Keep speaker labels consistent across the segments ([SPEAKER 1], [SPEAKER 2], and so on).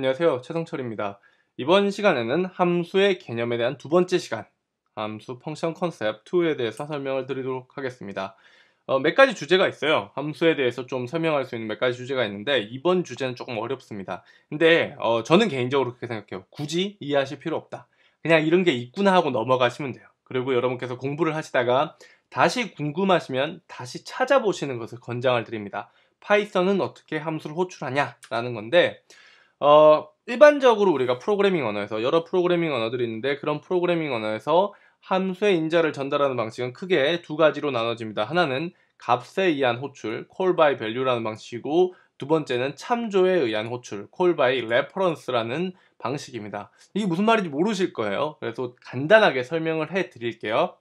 [SPEAKER 1] 안녕하세요. 최성철입니다. 이번 시간에는 함수의 개념에 대한 두 번째 시간, 함수 펑션 컨셉 2에 대해서 설명을 드리도록 하겠습니다. 어, 몇 가지 주제가 있어요. 함수에 대해서 좀 설명할 수 있는 몇 가지 주제가 있는데 이번 주제는 조금 어렵습니다. 근데 어, 저는 개인적으로 그렇게 생각해요. 굳이 이해하실 필요 없다. 그냥 이런 게 있구나 하고 넘어가시면 돼요. 그리고 여러분께서 공부를 하시다가 다시 궁금하시면 다시 찾아보시는 것을 권장을 드립니다. 파이썬은 어떻게 함수를 호출하냐라는 건데 어, 일반적으로 우리가 프로그래밍 언어에서 여러 프로그래밍 언어들이 있는데 그런 프로그래밍 언어에서 함수의 인자를 전달하는 방식은 크게 두 가지로 나눠집니다. 하나는 값에 의한 호출, call by value라는 방식이고 두 번째는 참조에 의한 호출, call by reference라는 방식입니다. 이게 무슨 말인지 모르실 거예요. 그래서 간단하게 설명을 해 드릴게요.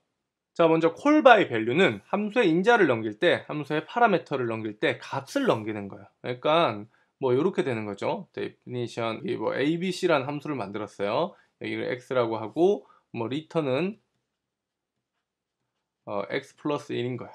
[SPEAKER 1] 자, 먼저 call by value는 함수의 인자를 넘길 때, 함수의 파라메터를 넘길 때 값을 넘기는 거예요. 그러니까 뭐 이렇게 되는 거죠. definition 뭐 abc라는 함수를 만들었어요. 여기를 x라고 하고 뭐 return은 어, x 플러스 1인 거예요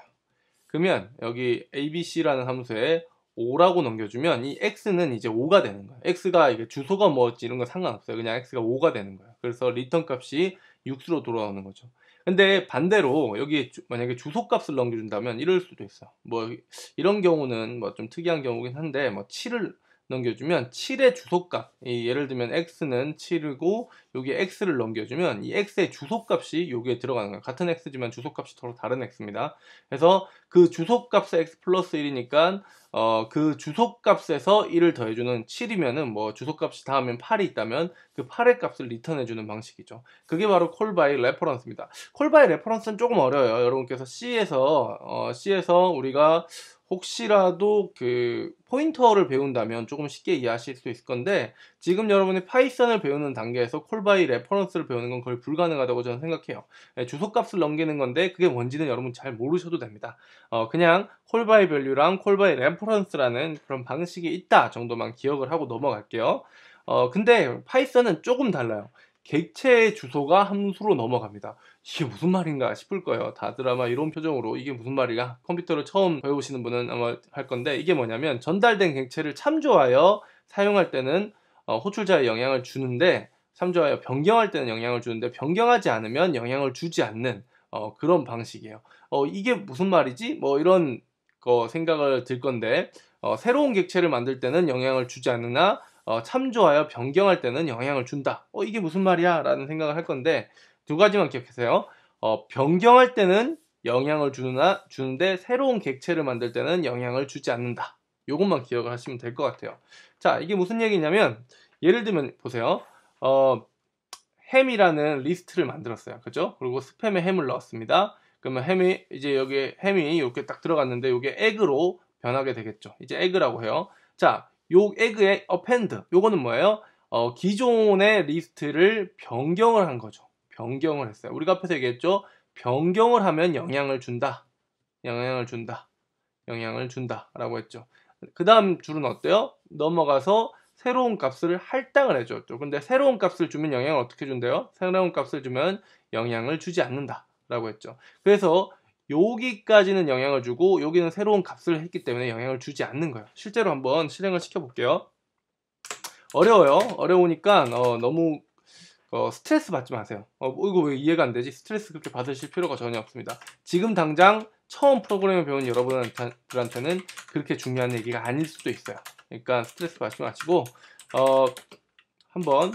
[SPEAKER 1] 그러면 여기 abc라는 함수에 5라고 넘겨주면 이 x는 이제 5가 되는 거예요 x가 이게 주소가 뭐지 이런 거 상관없어요. 그냥 x가 5가 되는 거예요 그래서 return 값이 6으로 돌아오는 거죠. 근데 반대로 여기 만약에 주소값을 넘겨준다면 이럴 수도 있어. 뭐 이런 경우는 뭐 좀 특이한 경우긴 한데 뭐 7을 넘겨주면 7의 주소값 예를 들면 x는 7이고 여기에 x를 넘겨주면 이 x의 주소값이 여기에 들어가는 거예요 같은 x지만 주소값이 서로 다른 x입니다 그래서 그 주소값의 x 플러스 1이니까 어, 그 주소값에서 1을 더해주는 7이면은 뭐 주소값이 다음엔 8이 있다면 그 8의 값을 리턴해주는 방식이죠 그게 바로 콜 바이 레퍼런스입니다 콜 바이 레퍼런스는 조금 어려워요 여러분께서 C에서 어, C에서 우리가 혹시라도 그 포인터를 배운다면 조금 쉽게 이해하실 수 있을 건데 지금 여러분이 파이썬을 배우는 단계에서 콜바이 레퍼런스를 배우는 건 거의 불가능하다고 저는 생각해요. 예, 주소값을 넘기는 건데 그게 뭔지는 여러분 잘 모르셔도 됩니다. 어 그냥 콜바이 밸류랑 콜바이 레퍼런스라는 그런 방식이 있다 정도만 기억을 하고 넘어갈게요. 어 근데 파이썬은 조금 달라요. 객체의 주소가 함수로 넘어갑니다. 이게 무슨 말인가 싶을 거예요. 다들 아마 이런 표정으로 이게 무슨 말이가 컴퓨터를 처음 배워보시는 분은 아마 할 건데 이게 뭐냐면 전달된 객체를 참조하여 사용할 때는 어, 호출자의 영향을 주는데 참조하여 변경할 때는 영향을 주는데 변경하지 않으면 영향을 주지 않는 어, 그런 방식이에요. 어, 이게 무슨 말이지? 뭐 이런 거 생각을 들 건데 어, 새로운 객체를 만들 때는 영향을 주지 않으나 어, 참조하여 변경할 때는 영향을 준다. 어, 이게 무슨 말이야? 라는 생각을 할 건데, 두 가지만 기억하세요. 어, 변경할 때는 영향을 주나, 주는데 새로운 객체를 만들 때는 영향을 주지 않는다. 이것만 기억을 하시면 될 것 같아요. 자, 이게 무슨 얘기냐면, 예를 들면 보세요. 어, 햄이라는 리스트를 만들었어요. 그죠? 그리고 스팸에 햄을 넣었습니다. 그러면 햄이, 이제 여기 에 햄이 이렇게 딱 들어갔는데, 이게 에그로 변하게 되겠죠. 이제 에그라고 해요. 자, 요 에그의 append 요거는 뭐예요? 어, 기존의 리스트를 변경을 한 거죠. 변경을 했어요. 우리가 앞에서 얘기했죠. 변경을 하면 영향을 준다. 영향을 준다. 영향을 준다. 라고 했죠. 그 다음 줄은 어때요? 넘어가서 새로운 값을 할당을 해줬죠. 근데 새로운 값을 주면 영향을 어떻게 준대요? 새로운 값을 주면 영향을 주지 않는다. 라고 했죠. 그래서 여기까지는 영향을 주고 여기는 새로운 값을 했기 때문에 영향을 주지 않는 거예요. 실제로 한번 실행을 시켜볼게요. 어려워요. 어려우니까 어, 너무 어, 스트레스 받지 마세요. 어, 뭐 이거 왜 이해가 안 되지? 스트레스 그렇게 받으실 필요가 전혀 없습니다. 지금 당장 처음 프로그램을 배운 여러분들한테는 그렇게 중요한 얘기가 아닐 수도 있어요. 그러니까 스트레스 받지 마시고 어, 한번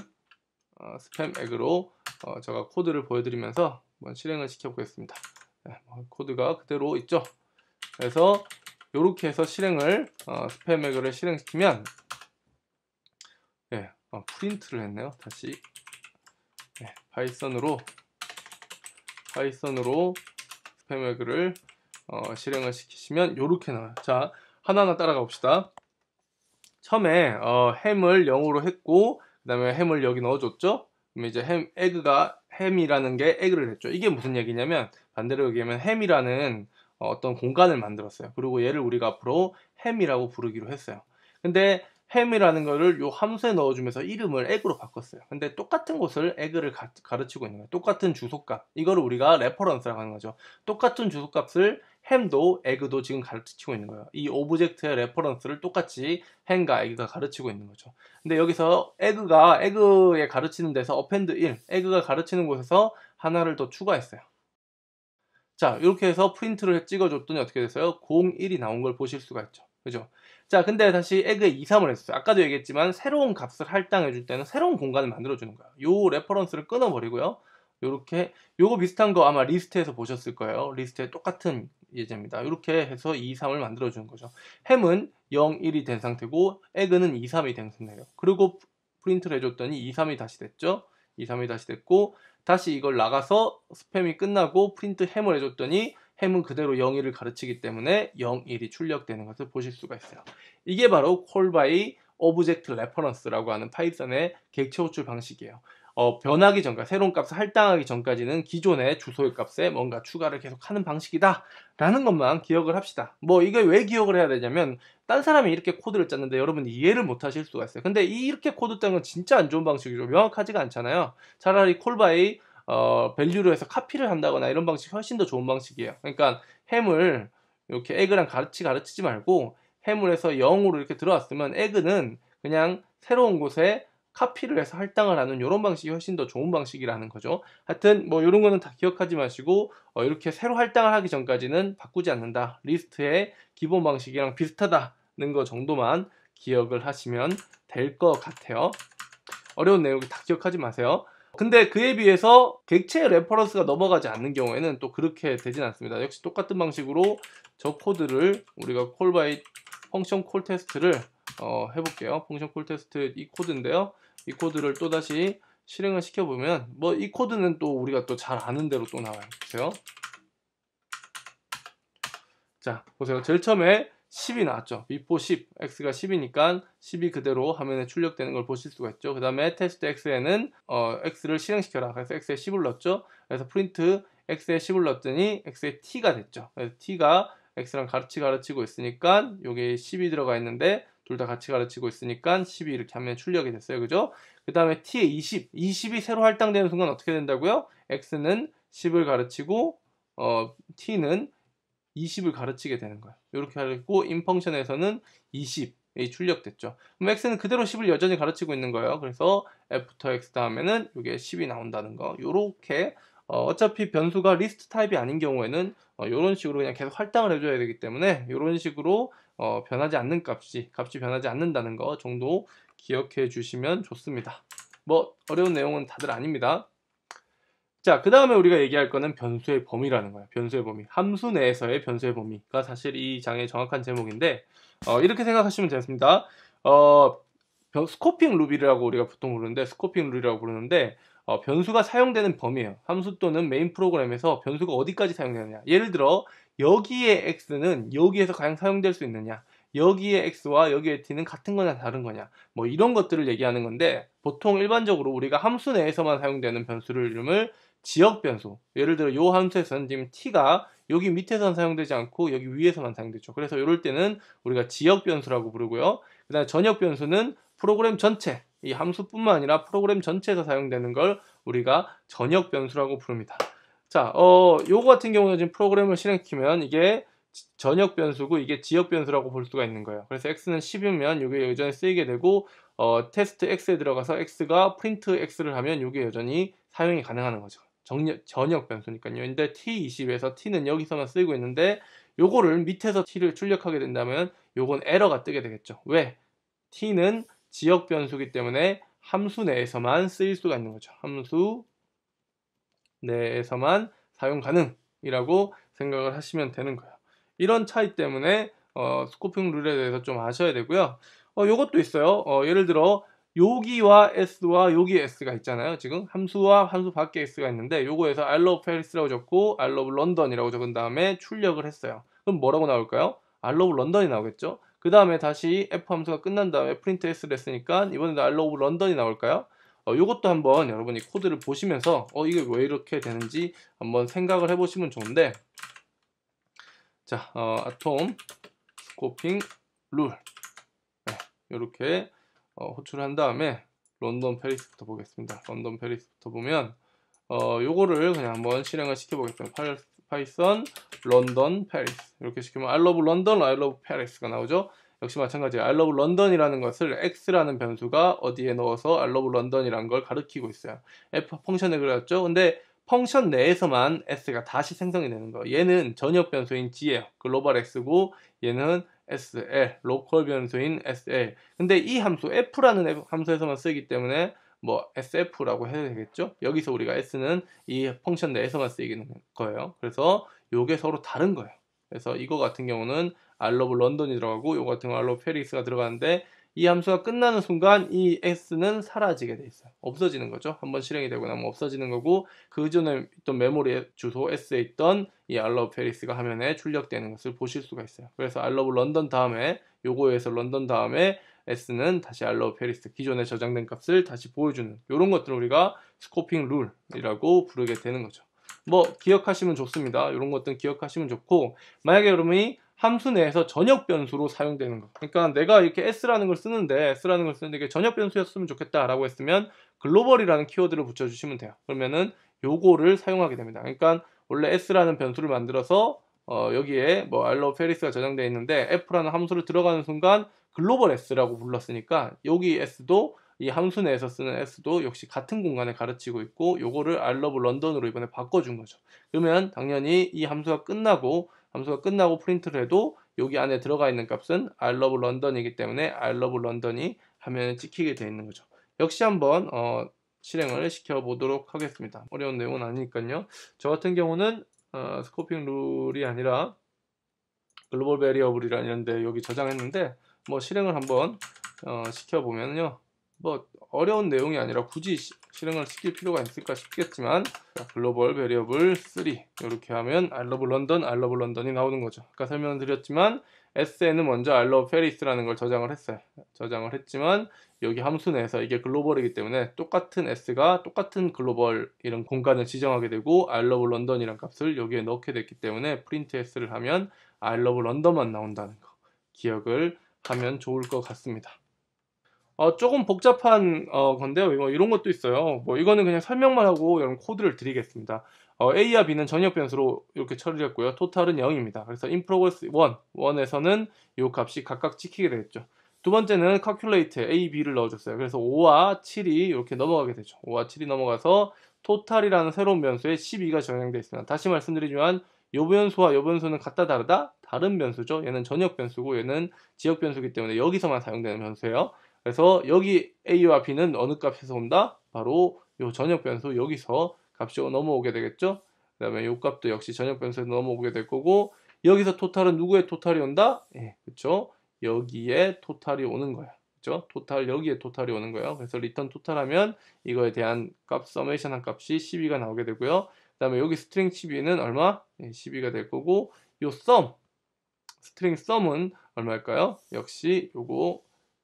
[SPEAKER 1] 어, 스팸 액으로 어, 제가 코드를 보여드리면서 한번 실행을 시켜보겠습니다. 예, 뭐 코드가 그대로 있죠. 그래서 이렇게 해서 실행을 어, 스팸 매그를 실행시키면 예, 어, 프린트를 했네요. 다시 예, 파이썬으로 파이썬으로 스팸 매그를 어, 실행을 시키시면 이렇게 나와요. 자 하나하나 따라가 봅시다. 처음에 어, 햄을 0으로 했고 그 다음에 햄을 여기 넣어줬죠. 그럼 이제 햄 에그가 햄이라는 게 에그를 했죠. 이게 무슨 얘기냐면 반대로 얘기하면 햄이라는 어, 어떤 공간을 만들었어요. 그리고 얘를 우리가 앞으로 햄이라고 부르기로 했어요. 근데 햄이라는 거를 요 함수에 넣어주면서 이름을 에그로 바꿨어요. 근데 똑같은 곳을 에그를 가, 르치고 있는 거예요. 똑같은 주소값. 이거를 우리가 레퍼런스라고 하는 거죠. 똑같은 주소값을 햄도 에그도 지금 가르치고 있는 거예요. 이 오브젝트의 레퍼런스를 똑같이 햄과 에그가 가르치고 있는 거죠. 근데 여기서 에그가 에그에 가르치는 데서 어 p 드 1, 에그가 가르치는 곳에서 하나를 더 추가했어요. 자, 이렇게 해서 프린트를 찍어줬더니 어떻게 됐어요? 01이 나온 걸 보실 수가 있죠. 그죠? 자, 근데 다시 에그에 2, 3을 했어요. 아까도 얘기했지만 새로운 값을 할당해줄 때는 새로운 공간을 만들어주는 거예요. 요 레퍼런스를 끊어버리고요. 이렇게 요거 비슷한 거 아마 리스트에서 보셨을 거예요. 리스트에 똑같은 예제입니다. 이렇게 해서 2, 3을 만들어 주는 거죠. 햄은 0, 1이 된 상태고 에그는 2, 3이 된 상태예요. 그리고 프린트를 해줬더니 2, 3이 다시 됐죠. 2, 3이 다시 됐고 다시 이걸 나가서 스팸이 끝나고 프린트 햄을 해줬더니 햄은 그대로 0, 1을 가르치기 때문에 0, 1이 출력되는 것을 보실 수가 있어요. 이게 바로 콜바이 오브젝트 레퍼런스라고 하는 파이썬의 객체 호출 방식이에요. 어, 변하기 전까지 새로운 값을 할당하기 전까지는 기존의 주소의 값에 뭔가 추가를 계속하는 방식이다 라는 것만 기억을 합시다 뭐 이게 왜 기억을 해야 되냐면 딴 사람이 이렇게 코드를 짰는데 여러분 이해를 못 하실 수가 있어요 근데 이렇게 코드 짠 건 진짜 안 좋은 방식이죠 명확하지가 않잖아요 차라리 콜바이 어, 밸류로 해서 카피를 한다거나 이런 방식이 훨씬 더 좋은 방식이에요 그러니까 햄을 이렇게 에그랑 같이 가르치지 말고 햄을 해서 0으로 이렇게 들어왔으면 에그는 그냥 새로운 곳에 카피를 해서 할당을 하는 이런 방식이 훨씬 더 좋은 방식이라는 거죠. 하여튼 뭐 이런 거는 다 기억하지 마시고 어 이렇게 새로 할당을 하기 전까지는 바꾸지 않는다. 리스트의 기본 방식이랑 비슷하다는 거 정도만 기억을 하시면 될 것 같아요. 어려운 내용이 다 기억하지 마세요. 근데 그에 비해서 객체 레퍼런스가 넘어가지 않는 경우에는 또 그렇게 되진 않습니다. 역시 똑같은 방식으로 저 코드를 우리가 콜바이 펑션 콜 테스트를 어, 해볼게요. 펑션 콜 테스트 이 코드인데요. 이 코드를 또 다시 실행을 시켜보면 뭐 이 코드는 또 우리가 또 잘 아는 대로 또 나와요. 보세요. 자 보세요. 제일 처음에 10이 나왔죠. before 10, x가 10이니까 10이 그대로 화면에 출력되는 걸 보실 수가 있죠. 그 다음에 테스트 x에는 어, x를 실행시켜라. 그래서 x에 10을 넣었죠. 그래서 프린트 x에 10을 넣었더니 x에 t가 됐죠. 그래서 t가 x랑 가르치 가르치고 있으니까 요게 10이 들어가 있는데 둘다 같이 가르치고 있으니까 10이 이렇게 하면 출력이 됐어요. 그죠? 그 다음에 t 에 20, 20이 새로 할당되는 순간 어떻게 된다고요? x는 10을 가르치고 어, t는 20을 가르치게 되는 거예요. 이렇게 하고 인펑션에서는 20이 출력됐죠. 그럼 x는 그대로 10을 여전히 가르치고 있는 거예요. 그래서 f부터 x 다음에는 이게 10이 나온다는 거. 이렇게 어, 차피 변수가 리스트 타입이 아닌 경우에는 이런 어, 식으로 그냥 계속 할당을 해줘야 되기 때문에 이런 식으로 어, 변하지 않는 값이 값이 변하지 않는다는 거 정도 기억해 주시면 좋습니다. 뭐 어려운 내용은 다들 아닙니다. 자, 그 다음에 우리가 얘기할 거는 변수의 범위라는 거예요. 변수의 범위. 함수 내에서의 변수의 범위가 사실 이 장의 정확한 제목인데 어, 이렇게 생각하시면 되겠습니다. 어, 스코핑 루비라고 우리가 보통 부르는데 스코핑 루비라고 부르는데 어, 변수가 사용되는 범위예요. 함수 또는 메인 프로그램에서 변수가 어디까지 사용되느냐. 예를 들어 여기에 x는 여기에서 가장 사용될 수 있느냐 여기에 x와 여기에 t는 같은 거냐 다른 거냐 뭐 이런 것들을 얘기하는 건데 보통 일반적으로 우리가 함수 내에서만 사용되는 변수를 이름을 지역 변수 예를 들어 요 함수에서는 지금 t가 여기 밑에선 사용되지 않고 여기 위에서만 사용되죠 그래서 이럴 때는 우리가 지역 변수라고 부르고요 그 다음에 전역 변수는 프로그램 전체 이 함수뿐만 아니라 프로그램 전체에서 사용되는 걸 우리가 전역 변수라고 부릅니다 자, 어, 요거 같은 경우는 지금 프로그램을 실행시키면 이게 전역 변수고 이게 지역 변수라고 볼 수가 있는 거예요. 그래서 x는 10이면 요게 여전히 쓰이게 되고 어, 테스트 x에 들어가서 x가 프린트 x를 하면 요게 여전히 사용이 가능하는 거죠. 정력, 전역 변수니까요. 근데 t20에서 t는 여기서만 쓰이고 있는데 요거를 밑에서 t를 출력하게 된다면 요건 에러가 뜨게 되겠죠. 왜? t는 지역 변수기 때문에 함수 내에서만 쓰일 수가 있는 거죠. 함수 내에서만 사용 가능이라고 생각을 하시면 되는 거예요. 이런 차이 때문에 어, 스코핑 룰에 대해서 좀 아셔야 되고요. 어, 요것도 있어요. 어, 예를 들어 여기와 s와 여기 s가 있잖아요. 지금 함수와 함수 밖에 s가 있는데 요거에서 I love Paris라고 적고 I love London이라고 적은 다음에 출력을 했어요. 그럼 뭐라고 나올까요? I love London이 나오겠죠? 그 다음에 다시 f 함수가 끝난 다음에 print s를 했으니까 이번에도 I love London이 나올까요? 어, 이것도 한번 여러분이 코드를 보시면서 어 이게 왜 이렇게 되는지 한번 생각을 해보시면 좋은데 자 어, 아톰 스코핑 룰 이렇게 네, 어, 호출을 한 다음에 런던 페리스부터 보겠습니다 런던 페리스부터 보면 어, 요거를 그냥 한번 실행을 시켜보겠습니다 파이썬 런던 페리스 이렇게 시키면 I love London, I love Paris가 나오죠 역시 마찬가지예요. I love London이라는 것을 x라는 변수가 어디에 넣어서 I love London이라는 걸가르키고 있어요. f 펑션에 그렸죠. 근데 펑션 내에서만 s가 다시 생성이 되는 거. 얘는 전역 변수인 g예요. 글로벌 x고 얘는 sl 로컬 변수인 sl. 근데 이 함수 f라는 함수에서만 쓰기 이 때문에 뭐 sf라고 해야 되겠죠? 여기서 우리가 s는 이 펑션 내에서만 쓰이는 거예요. 그래서 이게 서로 다른 거예요. 그래서 이거 같은 경우는 알로브 런던이 들어가고 요거 같은 경우 알로브 페릭스가 들어가는데 이 함수가 끝나는 순간 이 s 는 사라지게 돼 있어요. 없어지는 거죠. 한번 실행이 되고 나면 없어지는 거고 그 전에 있던 메모리 주소 s에 있던 이 알러브 페리스가 화면에 출력되는 것을 보실 수가 있어요. 그래서 알러브 런던 다음에 요거에서 런던 다음에 s는 다시 알러브 페리스 기존에 저장된 값을 다시 보여주는 이런 것들을 우리가 스코핑 룰이라고 부르게 되는 거죠. 뭐 기억하시면 좋습니다. 이런 것들은 기억하시면 좋고 만약에 여러분이 함수 내에서 전역 변수로 사용되는 거 그러니까 내가 이렇게 S라는 걸 쓰는데 S라는 걸 쓰는데 이게 전역 변수였으면 좋겠다라고 했으면 글로벌이라는 키워드를 붙여주시면 돼요 그러면은 요거를 사용하게 됩니다 그러니까 원래 S라는 변수를 만들어서 어, 여기에 뭐 알로 페리스가 저장되어 있는데 F라는 함수를 들어가는 순간 글로벌 S라고 불렀으니까 여기 S도 이 함수 내에서 쓰는 S도 역시 같은 공간에 가르치고 있고 요거를 알러브 런던으로 이번에 바꿔준 거죠. 그러면 당연히 이 함수가 끝나고 함수가 끝나고 프린트를 해도 여기 안에 들어가 있는 값은 I love London이기 때문에 I love London이 화면에 찍히게 되어 있는 거죠. 역시 한번 어, 실행을 시켜보도록 하겠습니다. 어려운 내용은 아니니까요. 저 같은 경우는 어, 스코핑 룰이 아니라 글로벌 베리어블이라는데 여기 저장했는데 뭐 실행을 한번 어, 시켜보면요. 뭐 어려운 내용이 아니라 굳이 시, 실행을 시킬 필요가 있을까 싶겠지만 글로벌 베리어블 3 이렇게 하면 알러브 런던 알러브 런던이 나오는 거죠 아까 설명드렸지만 sn은 먼저 알러브 페리스라는 걸 저장을 했어요 저장을 했지만 여기 함수 내에서 이게 글로벌이기 때문에 똑같은 s가 똑같은 글로벌 이런 공간을 지정하게 되고 알러브 런던이란 값을 여기에 넣게 됐기 때문에 프린트 s를 하면 알러브 런던만 나온다는 거 기억을 하면 좋을 것 같습니다 어, 조금 복잡한 어, 건데요. 뭐 이런 것도 있어요. 뭐 이거는 그냥 설명만 하고 여러분 코드를 드리겠습니다. 어, A와 B는 전역 변수로 이렇게 처리했고요. 토탈은 0입니다. 그래서 in 인프로그레스 1, 1에서는 이 값이 각각 찍히게 되겠죠. 두 번째는 calculate A, B를 넣어줬어요. 그래서 5와 7이 이렇게 넘어가게 되죠. 5와 7이 넘어가서 토탈이라는 새로운 변수에 12가 적용되어 있습니다. 다시 말씀드리지만 요 변수와 요 변수는 같다 다르다? 다른 변수죠. 얘는 전역 변수고 얘는 지역 변수기 때문에 여기서만 사용되는 변수예요. 그래서 여기 A와 B는 어느 값에서 온다? 바로 이 전역 변수 여기서 값이 넘어오게 되겠죠? 그 다음에 이 값도 역시 전역 변수에 넘어오게 될 거고 여기서 토탈은 누구의 토탈이 온다? 예, 그렇죠? 여기에 토탈이 오는 거야. 그렇죠? 토탈 여기에 토탈이 오는 거예요. 그래서 리턴 토탈하면 이거에 대한 값 서메이션 한 값이 12가 나오게 되고요. 그다음에 여기 스트링 12는 얼마? 예, 12가 될 거고 요썸 스트링 썸은 얼마일까요? 역시 요거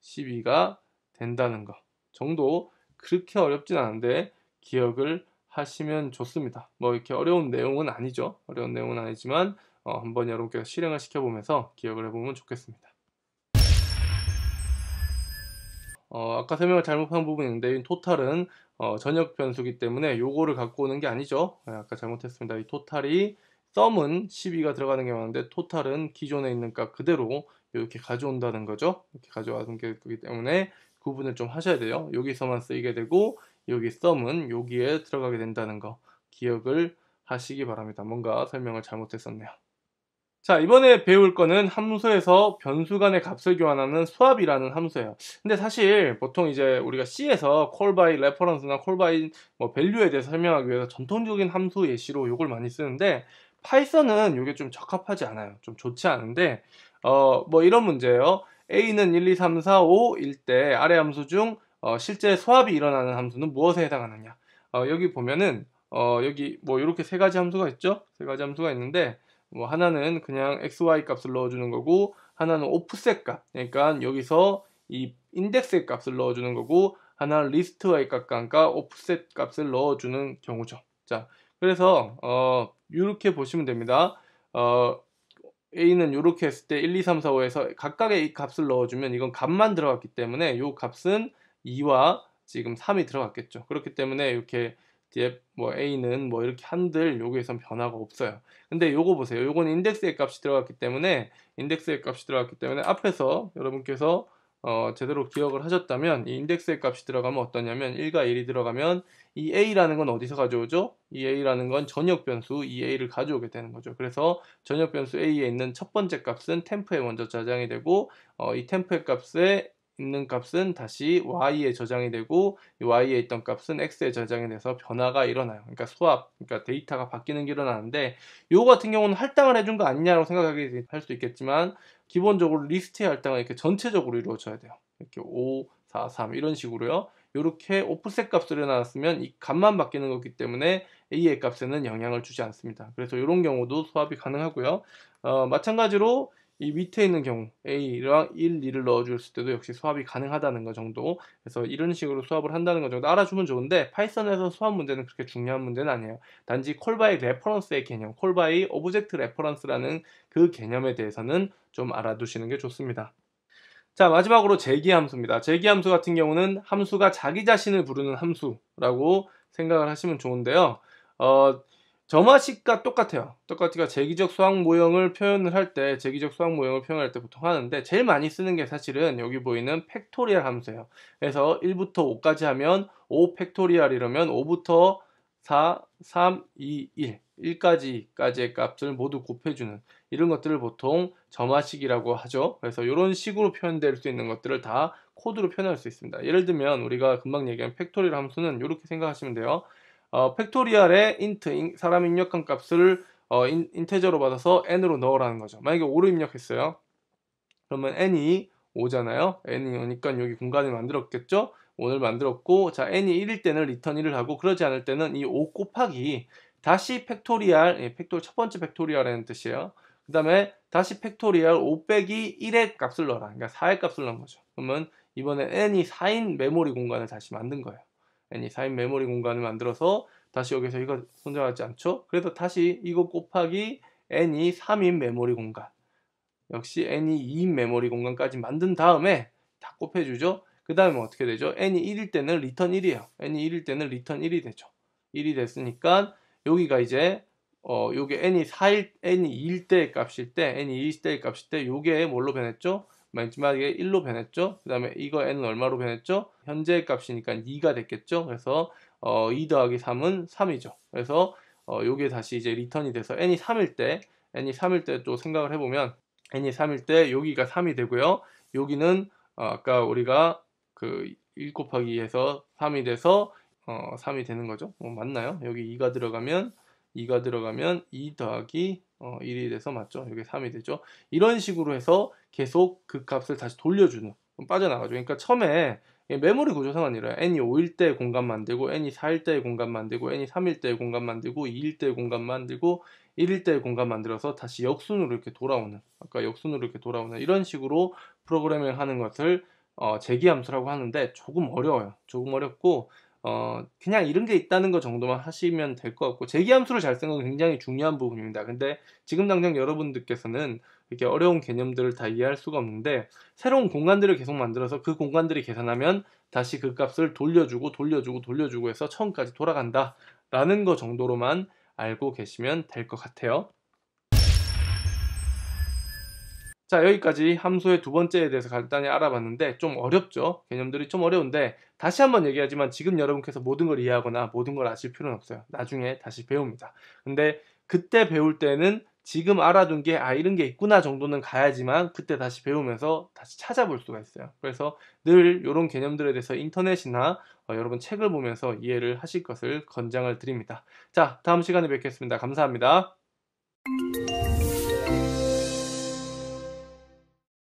[SPEAKER 1] 12가 된다는 것 정도 그렇게 어렵진 않은데 기억을 하시면 좋습니다. 뭐 이렇게 어려운 내용은 아니죠. 어려운 내용은 아니지만 어, 한번 여러분께서 실행을 시켜보면서 기억을 해보면 좋겠습니다. 어, 아까 설명을 잘못한 부분이 있는데 이 토탈은 어, 전역 변수기 때문에 요거를 갖고 오는 게 아니죠. 네, 아까 잘못했습니다. 이 토탈이 썸은 12가 들어가는 게 많은데 토탈은 기존에 있는 값 그대로 이렇게 가져온다는 거죠. 이렇게 가져와는 거기 때문에 구분을 그 좀 하셔야 돼요. 여기서만 쓰이게 되고 여기 썸은 여기에 들어가게 된다는 거 기억을 하시기 바랍니다. 뭔가 설명을 잘못했었네요. 자 이번에 배울 거는 함수에서 변수 간의 값을 교환하는 수합이라는 함수예요 근데 사실 보통 이제 우리가 C에서 call by reference나 call by 뭐 value에 대해서 설명하기 위해서 전통적인 함수 예시로 이걸 많이 쓰는데 파이썬은 이게 좀 적합하지 않아요 좀 좋지 않은데 어, 뭐 이런 문제예요. A는 1, 2, 3, 4, 5일 때 아래 함수 중 어, 실제 소합이 일어나는 함수는 무엇에 해당하느냐. 어, 여기 보면은 어, 여기 뭐 이렇게 세 가지 함수가 있죠. 세 가지 함수가 있는데 뭐 하나는 그냥 x, y 값을 넣어주는 거고 하나는 offset 값. 그러니까 여기서 이 인덱스의 값을 넣어주는 거고 하나는 리스트와의 값과 s e t 값을 넣어주는 경우죠. 자, 그래서 어, 이렇게 보시면 됩니다. 어, A는 이렇게 했을 때 1, 2, 3, 4, 5에서 각각의 이 값을 넣어주면 이건 값만 들어갔기 때문에 이 값은 2와 지금 3이 들어갔겠죠. 그렇기 때문에 이렇게 뒤에 뭐 A는 뭐 이렇게 한들 여기에선 변화가 없어요. 근데 요거 보세요. 요건 인덱스의 값이 들어갔기 때문에 인덱스의 값이 들어갔기 때문에 앞에서 여러분께서 어, 제대로 기억을 하셨다면 이 인덱스의 값이 들어가면 어떠냐면 1과 1이 들어가면 이 a라는 건 어디서 가져오죠? 이 a라는 건 전역 변수 이 a를 가져오게 되는 거죠. 그래서 전역 변수 a에 있는 첫 번째 값은 템프에 먼저 저장이 되고 어, 이 템프의 값에 있는 값은 다시 y에 저장이 되고 y에 있던 값은 x에 저장이 돼서 변화가 일어나요. 그러니까 수압, 그러니까 데이터가 바뀌는 게 일어나는데 요 같은 경우는 할당을 해준 거 아니냐라고 생각할수 있겠지만 기본적으로 리스트에 할당은 이렇게 전체적으로 이루어져야 돼요. 이렇게 5, 4, 3 이런 식으로요. 이렇게 오프셋 값을 해놨으면 이 값만 바뀌는 거기 때문에 A의 값에는 영향을 주지 않습니다. 그래서 이런 경우도 수합이 가능하고요. 어, 마찬가지로 이 밑에 있는 경우 A랑 1, 2를 넣어줬을 때도 역시 수합이 가능하다는 것 정도 그래서 이런 식으로 수합을 한다는 것 정도 알아주면 좋은데 파이썬에서 수합 문제는 그렇게 중요한 문제는 아니에요 단지 콜바이 레퍼런스의 개념 콜바이 오브젝트 레퍼런스라는 그 개념에 대해서는 좀 알아두시는 게 좋습니다 자 마지막으로 제기 함수입니다 제기 함수 같은 경우는 함수가 자기 자신을 부르는 함수라고 생각을 하시면 좋은데요 어, 점화식과 똑같아요. 똑같으니까 제기적 수학 모형을 표현을 할 때, 재기적 수학 모형을 표현할 때 보통 하는데, 제일 많이 쓰는 게 사실은 여기 보이는 팩토리얼 함수예요. 그래서 1부터 5까지 하면 5 팩토리얼 이러면 5부터 4, 3, 2, 1. 1까지까지의 값을 모두 곱해주는 이런 것들을 보통 점화식이라고 하죠. 그래서 이런 식으로 표현될 수 있는 것들을 다 코드로 표현할 수 있습니다. 예를 들면 우리가 금방 얘기한 팩토리얼 함수는 이렇게 생각하시면 돼요. 어, 팩토리얼의 인트 인, 사람 입력한 값을 어, 인, 인테저로 받아서 n으로 넣으라는 거죠. 만약에 5를 입력했어요. 그러면 n이 5잖아요. n이 오니까 여기 공간을 만들었겠죠. 오늘 만들었고 자 n이 1일 때는 리턴 1을 하고 그러지 않을 때는 이 5 곱하기 다시 팩토리알 예, 팩토 첫 번째 팩토리알이라는 뜻이에요. 그 다음에 다시 팩토리얼 5 빼기 1의 값을 넣어라. 그러니까 4의 값을 넣은 거죠. 그러면 이번에 n이 4인 메모리 공간을 다시 만든 거예요. n이 4인 메모리 공간을 만들어서 다시 여기서 이거 손정하지 않죠? 그래서 다시 이거 곱하기 n이 3인 메모리 공간 역시 n이 2인 메모리 공간까지 만든 다음에 다 곱해주죠. 그 다음에 어떻게 되죠? n이 1일 때는 리턴 1이에요. n이 1일 때는 리턴 1이 되죠. 1이 됐으니까 여기가 이제 어, 요게 n이 4일, n이 2일 때의 값일 때, n이 2일 때의 값일 때, 요게 뭘로 변했죠? 마지막에 1로 변했죠? 그 다음에 이거 n은 얼마로 변했죠? 현재의 값이니까 2가 됐겠죠? 그래서 어, 2 더하기 3은 3이죠. 그래서 어, 요게 다시 이제 리턴이 돼서 n이 3일 때 n이 3일 때 또 생각을 해보면 n이 3일 때 여기가 3이 되고요. 여기는 어, 아까 우리가 그1 곱하기 해서 3이 돼서 어, 3이 되는 거죠. 어, 맞나요? 여기 2가 들어가면 2가 들어가면 2 더하기 어, 1이 돼서 맞죠? 이게 3이 되죠. 이런 식으로 해서 계속 그 값을 다시 돌려주는 빠져나가죠. 그러니까 처음에 메모리 구조상은 이래요. n이 5일 때 공간 만들고 n이 4일 때 공간 만들고 n이 3일 때 공간 만들고 2일 때 공간 만들고 1일 때 공간 만들어서 다시 역순으로 이렇게 돌아오는 아까 역순으로 이렇게 돌아오는 이런 식으로 프로그래밍 하는 것을 어, 재기 함수라고 하는데 조금 어려워요. 조금 어렵고 어, 그냥 이런 게 있다는 것 정도만 하시면 될 것 같고 제기함수를 잘 쓰는 건 굉장히 중요한 부분입니다. 근데 지금 당장 여러분들께서는 이렇게 어려운 개념들을 다 이해할 수가 없는데 새로운 공간들을 계속 만들어서 그 공간들이 계산하면 다시 그 값을 돌려주고 돌려주고 돌려주고 해서 처음까지 돌아간다 라는 것 정도로만 알고 계시면 될 것 같아요. 자, 여기까지 함수의 두 번째에 대해서 간단히 알아봤는데 좀 어렵죠? 개념들이 좀 어려운데 다시 한번 얘기하지만 지금 여러분께서 모든 걸 이해하거나 모든 걸 아실 필요는 없어요. 나중에 다시 배웁니다. 근데 그때 배울 때는 지금 알아둔 게, 아, 이런 게 있구나 정도는 가야지만 그때 다시 배우면서 다시 찾아볼 수가 있어요. 그래서 늘 이런 개념들에 대해서 인터넷이나 어, 여러분 책을 보면서 이해를 하실 것을 권장을 드립니다. 자, 다음 시간에 뵙겠습니다. 감사합니다.